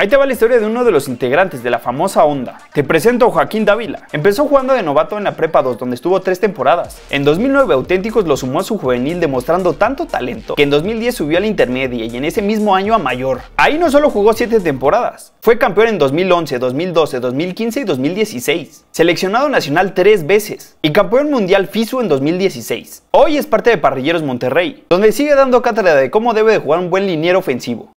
Ahí te va la historia de uno de los integrantes de la famosa onda. Te presento a Joaquín Dávila. Empezó jugando de novato en la Prepa 2, donde estuvo tres temporadas. En 2009 Auténticos lo sumó a su juvenil demostrando tanto talento que en 2010 subió a la intermedia y en ese mismo año a mayor. Ahí no solo jugó 7 temporadas, fue campeón en 2011, 2012, 2015 y 2016. Seleccionado nacional tres veces y campeón mundial FISU en 2016. Hoy es parte de Parrilleros Monterrey, donde sigue dando cátedra de cómo debe de jugar un buen liniero ofensivo.